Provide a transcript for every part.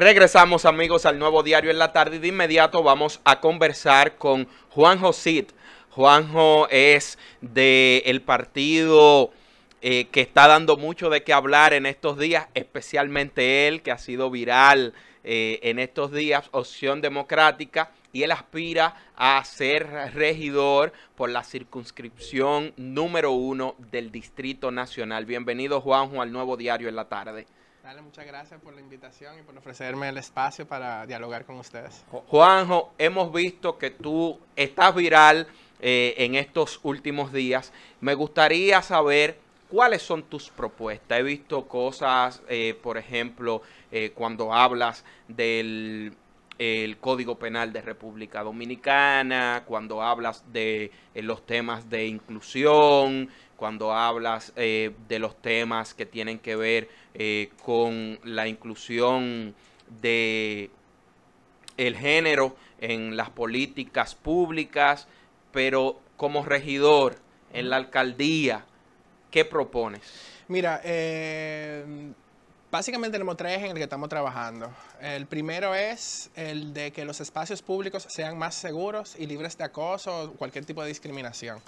Regresamos amigos al nuevo diario en la tarde y de inmediato vamos a conversar con Juan Cid. Juanjo es del el partido eh, que está dando mucho de qué hablar en estos días, especialmente él que ha sido viral eh, en estos días, Opción Democrática, y él aspira a ser regidor por la circunscripción número uno del Distrito Nacional. Bienvenido Juanjo al nuevo diario en la tarde. Dale, muchas gracias por la invitación y por ofrecerme el espacio para dialogar con ustedes. Juanjo, hemos visto que tú estás viral eh, en estos últimos días. Me gustaría saber ¿cuáles son tus propuestas? He visto cosas, eh, por ejemplo, eh, cuando hablas del Código Penal de República Dominicana, cuando hablas de los temas de inclusión, cuando hablas de los temas que tienen que ver eh, con la inclusión de el género en las políticas públicas, pero como regidor en la alcaldía, ¿qué propones? Mira, eh, Básicamente tenemos tres en el que estamos trabajando. El primero es el de que los espacios públicos sean más seguros y libres de acoso o cualquier tipo de discriminación.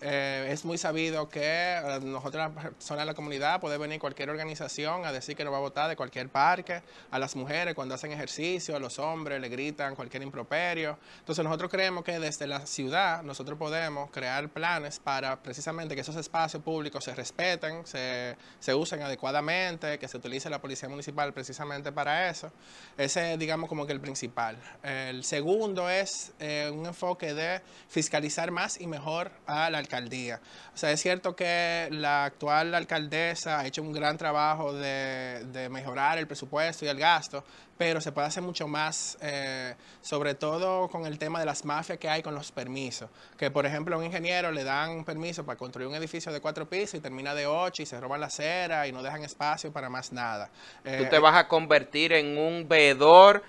Eh, es muy sabido que eh, nosotros, la personas de la comunidad, puede venir cualquier organización a decir que no va a votar de cualquier parque, a las mujeres cuando hacen ejercicio, a los hombres le gritan cualquier improperio. Entonces nosotros creemos que desde la ciudad nosotros podemos crear planes para precisamente que esos espacios públicos se respeten, se, se usen adecuadamente, que se utilicen la Policía Municipal precisamente para eso. Ese es, digamos, como que el principal. El segundo es eh, un enfoque de fiscalizar más y mejor a la alcaldía. O sea, es cierto que la actual alcaldesa ha hecho un gran trabajo de mejorar el presupuesto y el gasto, pero se puede hacer mucho más, eh, sobre todo con el tema de las mafias que hay con los permisos. Que, por ejemplo, a un ingeniero le dan permiso para construir un edificio de cuatro pisos y termina de ocho y se roban la acera y no dejan espacio para más nada. Tú te eh, vas a convertir en un veedor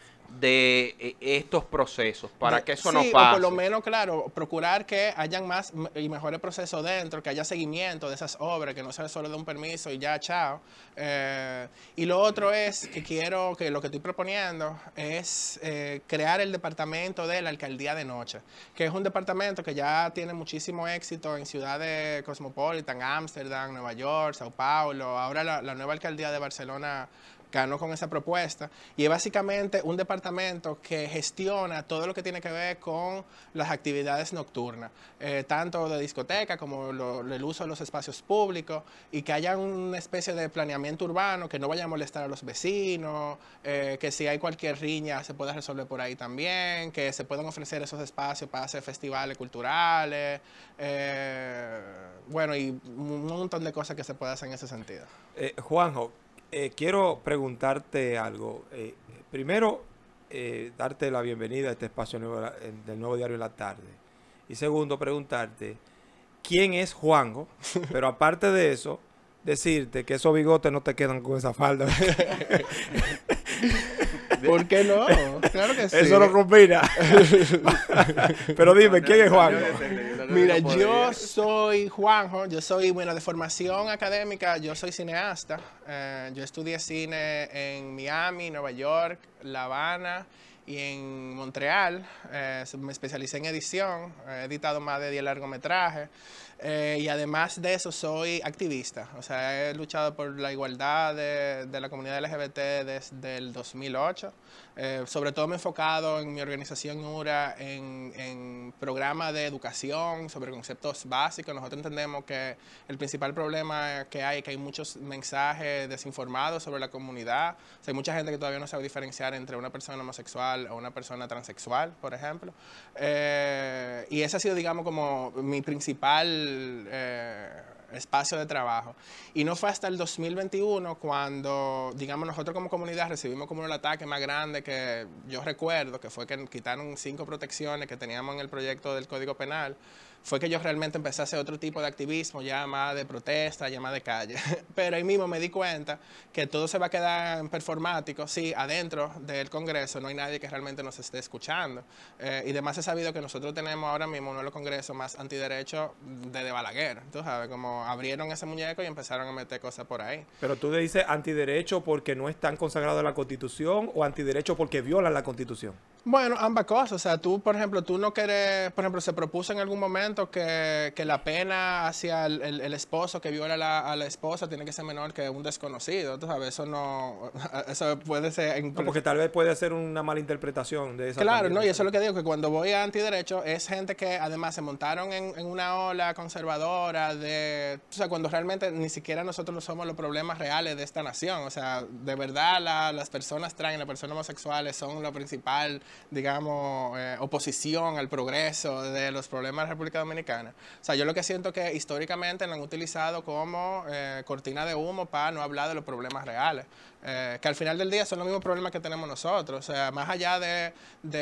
de eh, estos procesos para que eso no pase. por lo menos, claro, procurar que hayan más y mejores procesos dentro, que haya seguimiento de esas obras, que no sea solo de un permiso y ya, chao. Eh, y lo otro es que quiero que lo que estoy proponiendo es eh, crear el departamento de la alcaldía de noche, que es un departamento que ya tiene muchísimo éxito en ciudades cosmopolitan, Ámsterdam, Nueva York, Sao Paulo, ahora la nueva alcaldía de Barcelona ganó con esa propuesta y es básicamente un departamento que gestiona todo lo que tiene que ver con las actividades nocturnas, eh, tanto de discoteca como el uso de los espacios públicos y que haya una especie de planeamiento urbano que no vaya a molestar a los vecinos, eh, que si hay cualquier riña se pueda resolver por ahí también, que se puedan ofrecer esos espacios para hacer festivales culturales, eh, bueno, y un montón de cosas que se puede hacer en ese sentido. Juanjo, eh, quiero preguntarte algo. Eh, primero, eh, darte la bienvenida a este espacio nuevo, del nuevo diario en la tarde. Y segundo, preguntarte quién es Juanjo, pero aparte de eso, decirte que esos bigotes no te quedan con esa falda. ¿Por qué no? Claro que sí. Eso no combina. Pero dime, ¿quién es Juanjo? Mira, yo soy Juanjo, yo soy, bueno, de formación académica, yo soy cineasta. Eh, yo estudié cine en Miami, Nueva York, La Habana y en Montreal. Eh, me especialicé en edición, he editado más de 10 largometrajes. Eh, y además de eso, soy activista. O sea, he luchado por la igualdad de, la comunidad LGBT desde el 2008. Eh, sobre todo me he enfocado en mi organización URA en, programas de educación sobre conceptos básicos. Nosotros entendemos que el principal problema que hay es que hay muchos mensajes desinformados sobre la comunidad. hay mucha gente que todavía no sabe diferenciar entre una persona homosexual o una persona transexual, por ejemplo. Eh, y ese ha sido, digamos, como mi principal eh, espacio de trabajo. Y no fue hasta el 2021 cuando, digamos, nosotros como comunidad recibimos como el ataque más grande que yo recuerdo, que fue que quitaron cinco protecciones que teníamos en el proyecto del Código Penal fue que yo realmente empecé a hacer otro tipo de activismo, ya más de protesta, ya más de calle. Pero ahí mismo me di cuenta que todo se va a quedar en performático si adentro del Congreso no hay nadie que realmente nos esté escuchando. Eh, y además he sabido que nosotros tenemos ahora mismo uno de los congresos más antiderechos desde Balaguer. Tú sabes, como abrieron ese muñeco y empezaron a meter cosas por ahí. Pero tú le dices antiderecho porque no están consagrados en la Constitución o antiderecho porque violan la Constitución. Bueno, ambas cosas. O sea, tú, por ejemplo, tú no quieres, por ejemplo, se propuso en algún momento que, la pena hacia el, esposo que viola a la, esposa tiene que ser menor que un desconocido. entonces sabes, eso no. Eso puede ser. porque tal vez puede ser una mala interpretación de esa. Claro, no, y eso es lo que digo, que cuando voy a antiderecho es gente que además se montaron en, una ola conservadora de. O sea, cuando realmente ni siquiera nosotros no somos los problemas reales de esta nación. O sea, de verdad las personas trans, las personas homosexuales son la principal, digamos, eh, oposición al progreso de los problemas republicanos Dominicana. O sea, yo lo que siento que históricamente lo han utilizado como eh, cortina de humo para no hablar de los problemas reales, eh, que al final del día son los mismos problemas que tenemos nosotros. O sea, más allá de,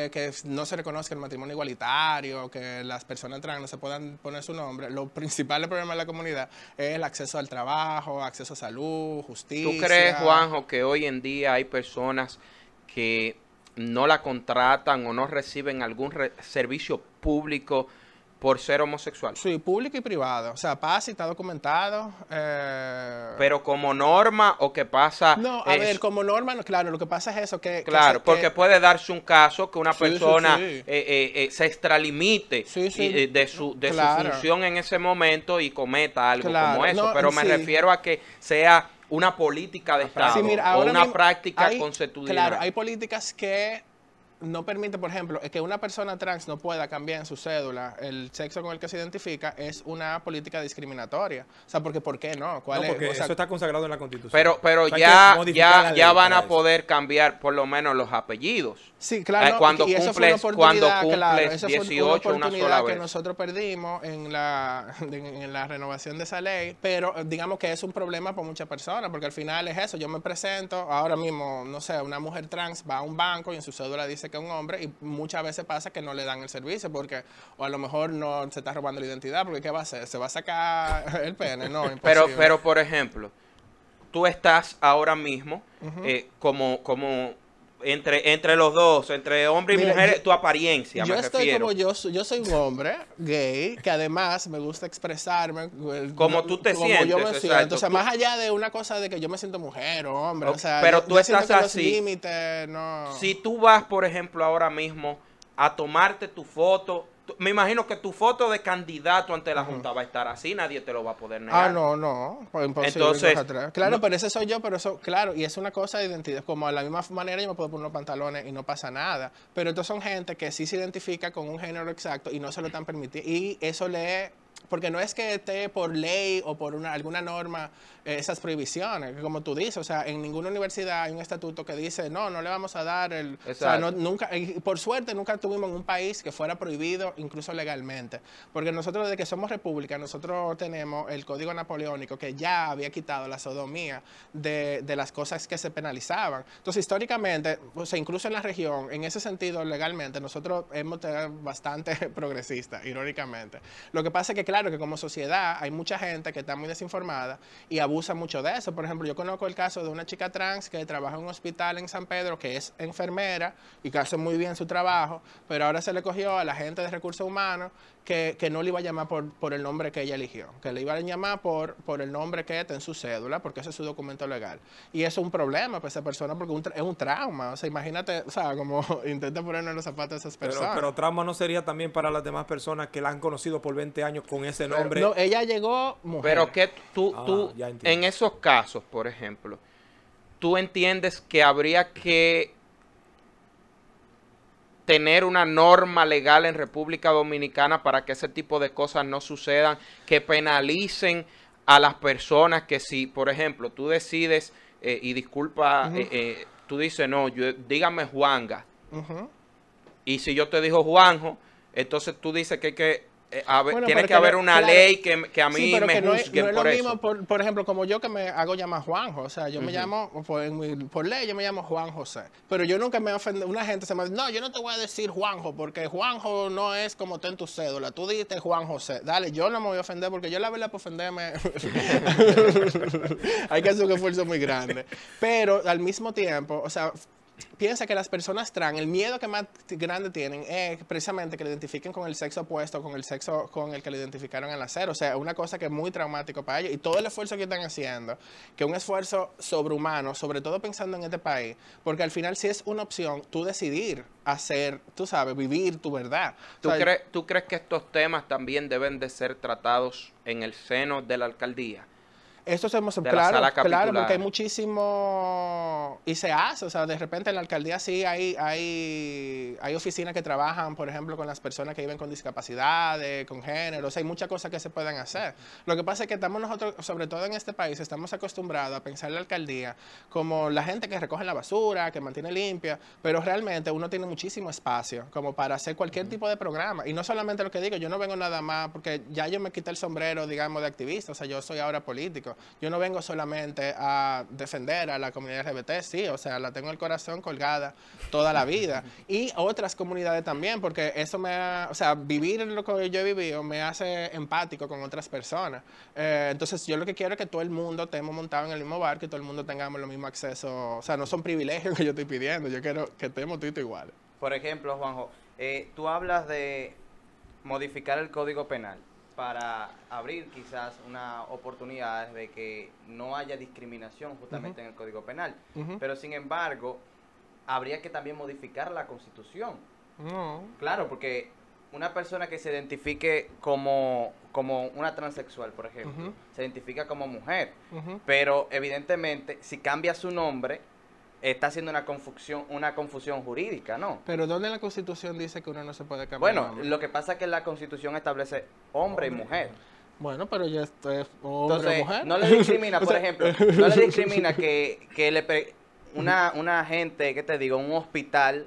que no se reconozca el matrimonio igualitario, que las personas trans no se puedan poner su nombre, los principales problemas de la comunidad es el acceso al trabajo, acceso a salud, justicia. ¿Tú crees, Juanjo, que hoy en día hay personas que no la contratan o no reciben algún servicio público por ser homosexual. Sí, público y privado. O sea, pasa y está documentado. Eh, Pero como norma o qué pasa... No, a ver, como norma, claro, lo que pasa es eso. que Claro, porque puede darse un caso que una persona eh, eh, se extralimite de, su, de función en ese momento y cometa algo como eso. Pero me refiero a que sea una política de Estado o una práctica hay, constitucional. Claro, hay políticas que no permite, por ejemplo, que una persona trans no pueda cambiar en su cédula el sexo con el que se identifica es una política discriminatoria. O sea, porque ¿por qué no? eso está consagrado en la Constitución. Pero, pero ya, ya, ya van a poder cambiar por lo menos los apellidos. Sí, claro. Eh, cuando, y eso fue una cuando claro, eso fue una, oportunidad que nosotros perdimos en la, en la renovación de esa ley, pero eh, digamos que es un problema para muchas personas, porque al final es eso. Yo me presento, ahora mismo, no sé, una mujer trans va a un banco y en su cédula dice que un hombre y muchas veces pasa que no le dan el servicio porque o a lo mejor no se está robando la identidad porque ¿qué va a hacer? ¿Se va a sacar el pene? No, Pero, pero por ejemplo, tú estás ahora mismo eh, como, como entre, entre los dos, entre hombre y mujer, tu apariencia. Yo estoy como yo, yo soy un hombre gay que además me gusta expresarme. Eh, como tú te sientes. más allá de una cosa de que yo me siento mujer o hombre. pero tú estás así. Si tú vas, por ejemplo, ahora mismo a tomarte tu foto me imagino que tu foto de candidato ante la Junta va a estar así, nadie te lo va a poder ah, negar. Ah, no, no, imposible. Entonces, Claro, pero ese soy yo, pero eso, claro, y es una cosa de identidad. Como de la misma manera yo me puedo poner unos pantalones y no pasa nada, pero estos son gente que sí se identifica con un género exacto y no se lo están permitiendo, y eso le porque no es que esté por ley o por una, alguna norma eh, esas prohibiciones, como tú dices, o sea, en ninguna universidad hay un estatuto que dice, no, no le vamos a dar el... O sea, nunca, por suerte nunca tuvimos un país que fuera prohibido, incluso legalmente, porque nosotros desde que somos república, nosotros tenemos el Código Napoleónico que ya había quitado la sodomía de, las cosas que se penalizaban. Entonces, históricamente, o sea, incluso en la región, en ese sentido, legalmente, nosotros hemos tenido bastante progresistas irónicamente. Lo que pasa es que, claro, que como sociedad hay mucha gente que está muy desinformada y abusa mucho de eso. Por ejemplo, yo conozco el caso de una chica trans que trabaja en un hospital en San Pedro, que es enfermera y que hace muy bien su trabajo, pero ahora se le cogió a la gente de recursos humanos que, no le iba a llamar por, por, el nombre que ella eligió, que le iban a llamar por, por el nombre que está en su cédula, porque ese es su documento legal. Y eso es un problema para esa persona porque es un trauma. O sea, imagínate, o sea, como intenta ponernos los zapatos a esas personas. Pero, pero, trauma no sería también para las demás personas que la han conocido por 20 años con ese nombre. no, ella llegó Pero que tú, ah, tú en esos casos, por ejemplo, tú entiendes que habría que tener una norma legal en República Dominicana para que ese tipo de cosas no sucedan, que penalicen a las personas que si, por ejemplo, tú decides, eh, y disculpa, eh, eh, tú dices, no, yo, dígame Juanga. Y si yo te digo Juanjo, entonces tú dices que hay que eh, tiene que, haber una ley que, a mí me que por lo mismo, por, ejemplo, como yo que me hago llamar Juanjo. O sea, yo me llamo, por, ley, yo me llamo Juan José. Pero yo nunca me ofendido. Una gente se me dice, no, yo no te voy a decir Juanjo, porque Juanjo no es como te en tu cédula. Tú dijiste Juan José. Dale, yo no me voy a ofender, porque yo la verdad por ofenderme. Hay que hacer un esfuerzo muy grande. Pero al mismo tiempo, o sea, piensa que las personas trans, el miedo que más grande tienen es precisamente que lo identifiquen con el sexo opuesto, con el sexo con el que le identificaron al hacer. O sea, una cosa que es muy traumático para ellos. Y todo el esfuerzo que están haciendo, que es un esfuerzo sobrehumano, sobre todo pensando en este país, porque al final sí es una opción tú decidir hacer, tú sabes, vivir tu verdad. ¿Tú, ¿Tú crees que estos temas también deben de ser tratados en el seno de la alcaldía? Esto se hemos, claro, claro, porque hay muchísimo y se hace, o sea, de repente en la alcaldía sí hay, hay, hay oficinas que trabajan, por ejemplo, con las personas que viven con discapacidades, con géneros, o sea, hay muchas cosas que se pueden hacer. Lo que pasa es que estamos nosotros, sobre todo en este país, estamos acostumbrados a pensar la alcaldía como la gente que recoge la basura, que mantiene limpia, pero realmente uno tiene muchísimo espacio como para hacer cualquier tipo de programa. Y no solamente lo que digo, yo no vengo nada más porque ya yo me quité el sombrero, digamos, de activista, o sea, yo soy ahora político. Yo no vengo solamente a defender a la comunidad LGBT, sí, o sea, la tengo el corazón colgada toda la vida. Y otras comunidades también, porque eso me ha, o sea, vivir lo que yo he vivido me hace empático con otras personas. Eh, entonces, yo lo que quiero es que todo el mundo estemos montados en el mismo barco y todo el mundo tengamos el mismo acceso. O sea, no son privilegios que yo estoy pidiendo, yo quiero que estemos todos iguales. Por ejemplo, Juanjo, eh, tú hablas de modificar el código penal para abrir quizás una oportunidad de que no haya discriminación justamente en el Código Penal. Pero sin embargo, habría que también modificar la Constitución. Claro, porque una persona que se identifique como, como una transexual, por ejemplo, se identifica como mujer, pero evidentemente si cambia su nombre, está haciendo una confusión, una confusión jurídica, ¿no? Pero ¿dónde la Constitución dice que uno no se puede cambiar? Bueno, lo que pasa es que la Constitución establece hombre, y mujer. Bueno, pero ya es hombre Entonces, mujer. No le discrimina, por ejemplo, no le discrimina que, que le una, una gente, que te digo? Un hospital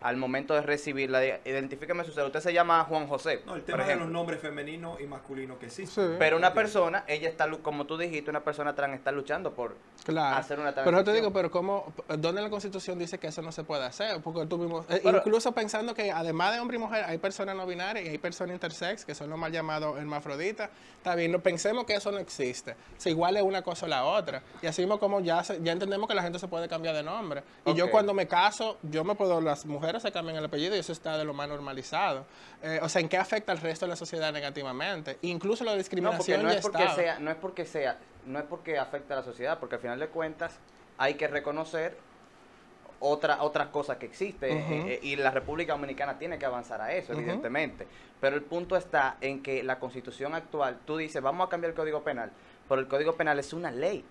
al momento de recibirla, identifíqueme su ser, usted se llama Juan José. No, el tema de los nombres femeninos y masculinos que Sí. Pero una persona, ella está, como tú dijiste, una persona trans está luchando por hacer una Pero yo te digo, pero ¿cómo, ¿dónde la Constitución dice que eso no se puede hacer? Porque eh, incluso pensando que además de hombre y mujer, hay personas no binarias y hay personas intersex, que son los mal llamados hermafroditas, está bien, no, pensemos que eso no existe. Se es una cosa o la otra. Y así mismo como ya, ya entendemos que la gente se puede cambiar de nombre. Y yo cuando me caso, yo me puedo, las mujeres se cambian el apellido y eso está de lo más normalizado. Eh, o sea, ¿en qué afecta al resto de la sociedad negativamente? Incluso la discriminación no, no es porque sea, no es porque sea, no es porque afecta a la sociedad, porque al final de cuentas hay que reconocer otra, otras cosas que existen eh, eh, y la República Dominicana tiene que avanzar a eso, evidentemente. Pero el punto está en que la constitución actual, tú dices, vamos a cambiar el Código Penal, pero el Código Penal es una ley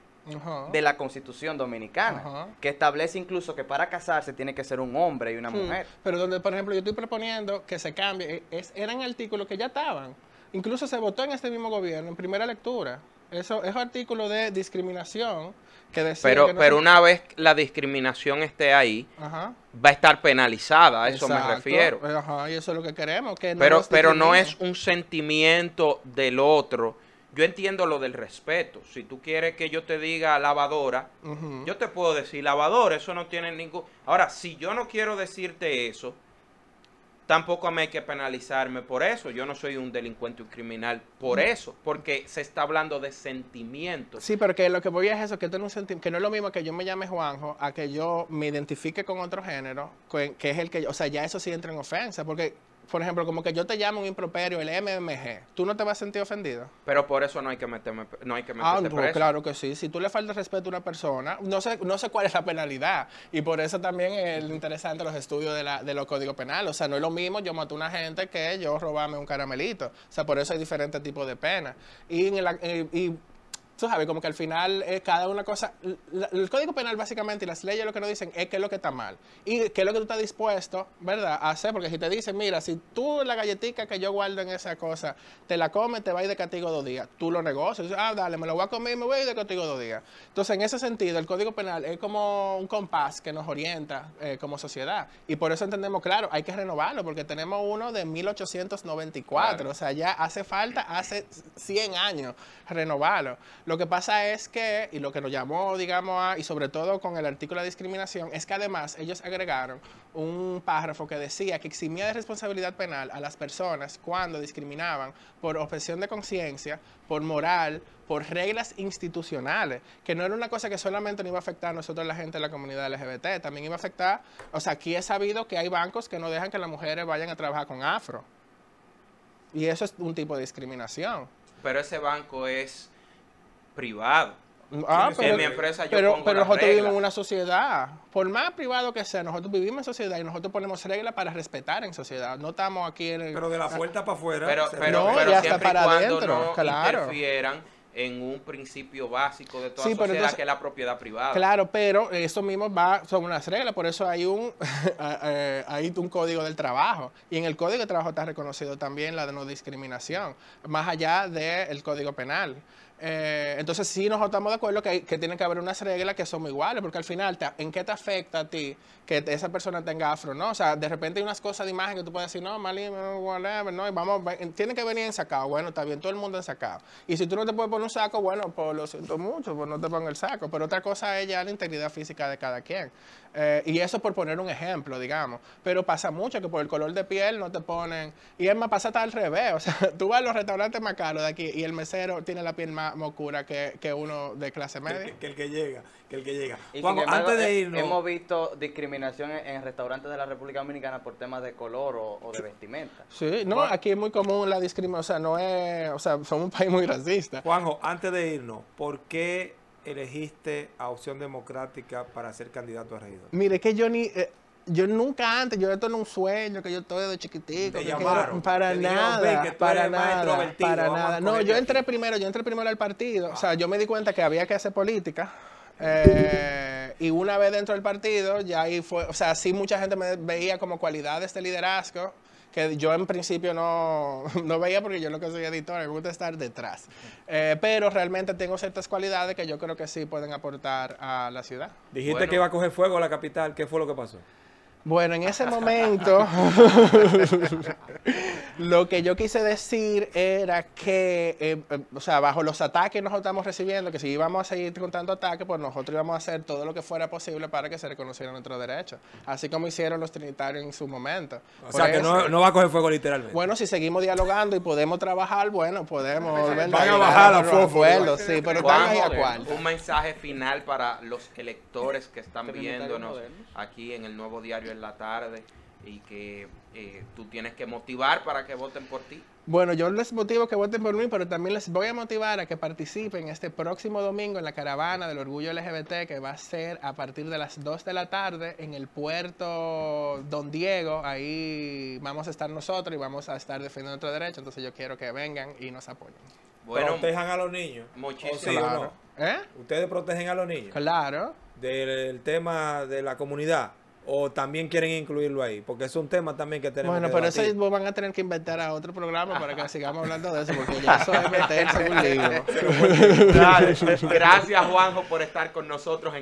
de la Constitución Dominicana, que establece incluso que para casarse tiene que ser un hombre y una hmm. mujer. Pero donde, por ejemplo, yo estoy proponiendo que se cambie, e, es, eran artículos que ya estaban. Incluso se votó en este mismo gobierno, en primera lectura. Eso es artículo de discriminación que decía Pero, pero una vez la discriminación esté ahí, va a estar penalizada, a eso me refiero. y eso es lo que queremos. pero, pero no es un sentimiento del otro yo entiendo lo del respeto. Si tú quieres que yo te diga lavadora, yo te puedo decir lavadora, eso no tiene ningún... Ahora, si yo no quiero decirte eso, tampoco me hay que penalizarme por eso. Yo no soy un delincuente un criminal por eso, porque se está hablando de sentimientos. Sí, pero que lo que voy a es eso, que, tú no es que no es lo mismo que yo me llame Juanjo a que yo me identifique con otro género, que, que es el que, o sea, ya eso sí entra en ofensa, porque por ejemplo, como que yo te llamo un improperio, el MMG, ¿tú no te vas a sentir ofendido? Pero por eso no hay que meterme, no hay que ah, claro que sí. Si tú le faltas respeto a una persona, no sé, no sé cuál es la penalidad. Y por eso también es interesante los estudios de, la, de los códigos penales. O sea, no es lo mismo yo maté a una gente que yo robarme un caramelito. O sea, por eso hay diferentes tipos de penas. Y, en y tú sabes, como que al final eh, cada una cosa, el código penal básicamente y las leyes lo que nos dicen es qué es lo que está mal y qué es lo que tú estás dispuesto, ¿verdad? A hacer, porque si te dicen, mira, si tú la galletita que yo guardo en esa cosa, te la comes, te va a ir de castigo dos días, tú lo negocias, ah, dale, me lo voy a comer y me voy a ir de castigo dos días. Entonces, en ese sentido, el código penal es como un compás que nos orienta eh, como sociedad y por eso entendemos, claro, hay que renovarlo porque tenemos uno de 1894, o sea, ya hace falta hace 100 años renovarlo. Lo que pasa es que, y lo que nos llamó, digamos, a, y sobre todo con el artículo de discriminación, es que además ellos agregaron un párrafo que decía que eximía de responsabilidad penal a las personas cuando discriminaban por objeción de conciencia, por moral, por reglas institucionales, que no era una cosa que solamente nos iba a afectar a nosotros, la gente de la comunidad LGBT, también iba a afectar, o sea, aquí he sabido que hay bancos que no dejan que las mujeres vayan a trabajar con afro. Y eso es un tipo de discriminación. Pero ese banco es privado. Mm, ah, pero, en mi empresa yo pero, nosotros vivimos en una sociedad. Por más privado que sea, nosotros vivimos en sociedad y nosotros ponemos reglas para respetar en sociedad. No estamos aquí en el. Pero de la ah. puerta para afuera. Pero, pero, no, siempre para adentro, no claro. interfieran en un principio básico de toda sociedad que es la propiedad privada. Claro, pero eso mismo va son unas reglas, por eso hay un hay un código del trabajo y en el código de trabajo está reconocido también la de no discriminación, más allá del código penal. Eh, entonces sí nos estamos de acuerdo que, que tiene que haber unas reglas que son iguales, porque al final, ¿en qué te afecta a ti que esa persona tenga afro? ¿no? O sea, de repente hay unas cosas de imagen que tú puedes decir, no, Mali, whatever, no, y vamos, tiene que venir en bueno, está bien, todo el mundo en sacado. Y si tú no te puedes poner un saco, bueno, pues lo siento mucho, pues no te pongo el saco, pero otra cosa es ya la integridad física de cada quien. Eh, y eso por poner un ejemplo, digamos, pero pasa mucho que por el color de piel no te ponen, y es más, pasa hasta al revés, o sea, tú vas a los restaurantes más caros de aquí y el mesero tiene la piel más mocura que, uno de clase media. Que, el que llega, que el que llega. Y antes de irnos... Hemos visto discriminación en, restaurantes de la República Dominicana por temas de color o, de vestimenta. Sí, no, aquí es muy común la discriminación, o sea, no es, o sea, somos un país muy racista. Juanjo, antes de irnos, ¿por qué elegiste a Opción Democrática para ser candidato a regidor? Mire, que Johnny, ni... Eh, yo nunca antes, yo esto en un sueño, que yo estoy de chiquitito para nada, para nada, No, yo entré primero, yo entré primero al partido. O sea, ah. yo me di cuenta que había que hacer política. Eh, y una vez dentro del partido, ya ahí fue, o sea, sí mucha gente me veía como cualidades de liderazgo que yo en principio no, no veía porque yo lo que soy editor, me gusta estar detrás. Eh, pero realmente tengo ciertas cualidades que yo creo que sí pueden aportar a la ciudad. Dijiste que iba a coger fuego la capital, ¿qué fue lo que pasó? Bueno, en ese momento lo que yo quise decir era que, eh, eh, o sea, bajo los ataques que nosotros estamos recibiendo, que si íbamos a seguir contando ataques, pues nosotros íbamos a hacer todo lo que fuera posible para que se reconociera nuestros derechos, así como hicieron los trinitarios en su momento. O sea, que no, va a coger fuego literalmente. Bueno, si seguimos dialogando y podemos trabajar, bueno, podemos... Van a bajar a fuego. Sí, pero Un mensaje final para los electores que están viéndonos aquí en el nuevo diario en la tarde y que eh, tú tienes que motivar para que voten por ti. Bueno, yo les motivo que voten por mí, pero también les voy a motivar a que participen este próximo domingo en la caravana del orgullo LGBT que va a ser a partir de las 2 de la tarde en el puerto Don Diego. Ahí vamos a estar nosotros y vamos a estar defendiendo nuestro derecho. Entonces yo quiero que vengan y nos apoyen. Bueno, protejan a los niños. Muchísimo. ¿Eh? Ustedes protegen a los niños. Claro. Del tema de la comunidad o también quieren incluirlo ahí? Porque es un tema también que tenemos. Bueno, pero eso van a tener que inventar a otro programa para que sigamos hablando de eso, porque ya eso es meterse un libro. Gracias, Juanjo, por estar con nosotros en